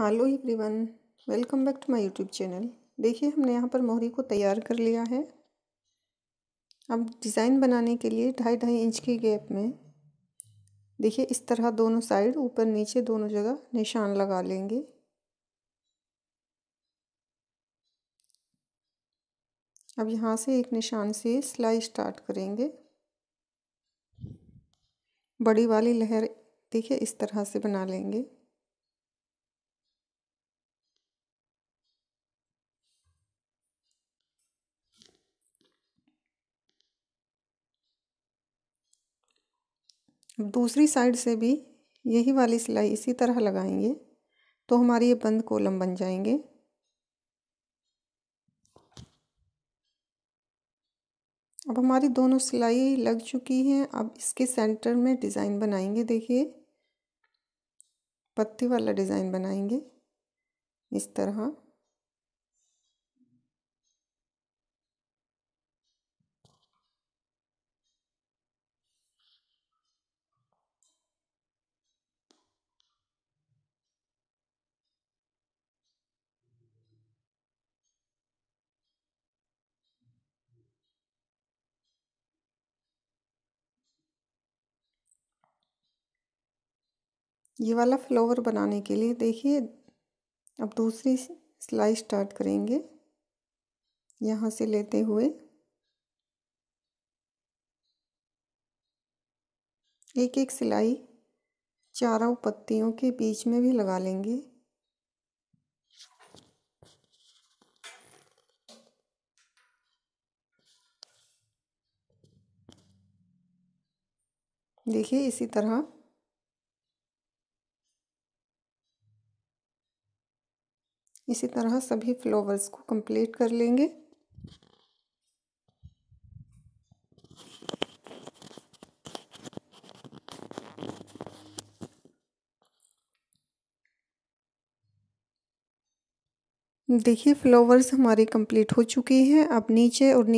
hello everyone welcome back to my YouTube channel देखिए हमने यहाँ पर मोहरी को तैयार कर लिया है अब डिज़ाइन बनाने के लिए ढाई ढाई इंच के गैप में देखिए इस तरह दोनों साइड ऊपर नीचे दोनों जगह निशान लगा लेंगे अब यहाँ से एक निशान से सिलाई स्टार्ट करेंगे बड़ी वाली लहर देखिए इस तरह से बना लेंगे दूसरी साइड से भी यही वाली सिलाई इसी तरह लगाएंगे तो हमारे ये बंद कॉलम बन जाएंगे अब हमारी दोनों सिलाई लग चुकी हैं अब इसके सेंटर में डिज़ाइन बनाएंगे देखिए पत्ती वाला डिज़ाइन बनाएंगे इस तरह ये वाला फ्लोवर बनाने के लिए देखिए अब दूसरी सिलाई स्टार्ट करेंगे यहाँ से लेते हुए एक एक सिलाई चारों पत्तियों के बीच में भी लगा लेंगे देखिए इसी तरह इसी तरह सभी फ्लावर्स को कंप्लीट कर लेंगे देखिए फ्लावर्स हमारे कंप्लीट हो चुके हैं अब नीचे और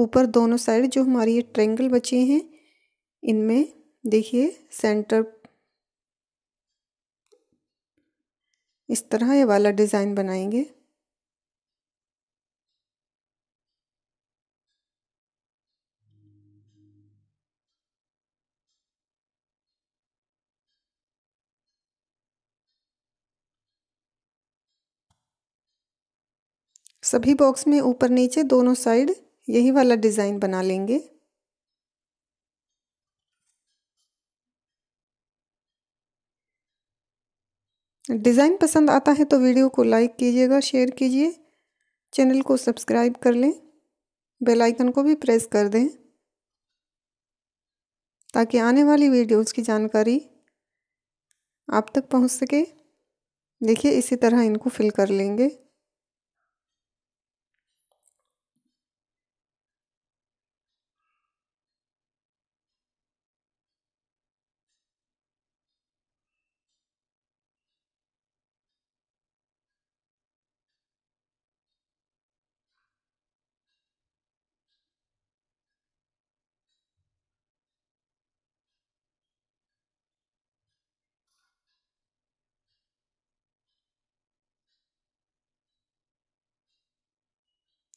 ऊपर नी, दोनों साइड जो हमारी ये ट्रेंगल बचे हैं इनमें देखिए सेंटर इस तरह ये वाला डिज़ाइन बनाएंगे सभी बॉक्स में ऊपर नीचे दोनों साइड यही वाला डिज़ाइन बना लेंगे डिज़ाइन पसंद आता है तो वीडियो को लाइक कीजिएगा शेयर कीजिए चैनल को सब्सक्राइब कर लें बेल आइकन को भी प्रेस कर दें ताकि आने वाली वीडियोस की जानकारी आप तक पहुंच सके देखिए इसी तरह इनको फिल कर लेंगे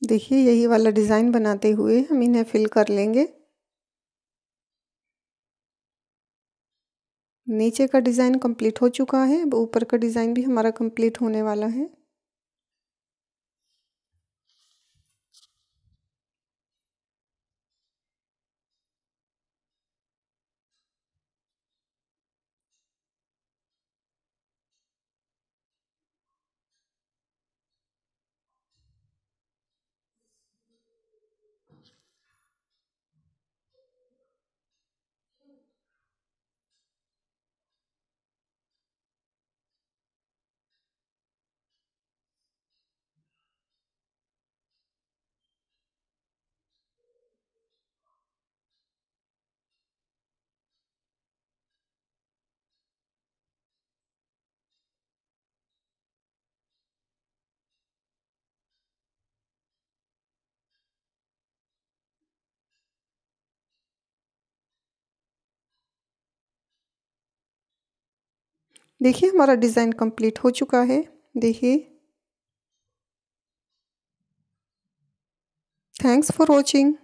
देखिए यही वाला डिज़ाइन बनाते हुए हम इन्हें फिल कर लेंगे नीचे का डिज़ाइन कंप्लीट हो चुका है अब ऊपर का डिज़ाइन भी हमारा कंप्लीट होने वाला है देखिए हमारा डिज़ाइन कंप्लीट हो चुका है देखिए थैंक्स फॉर वॉचिंग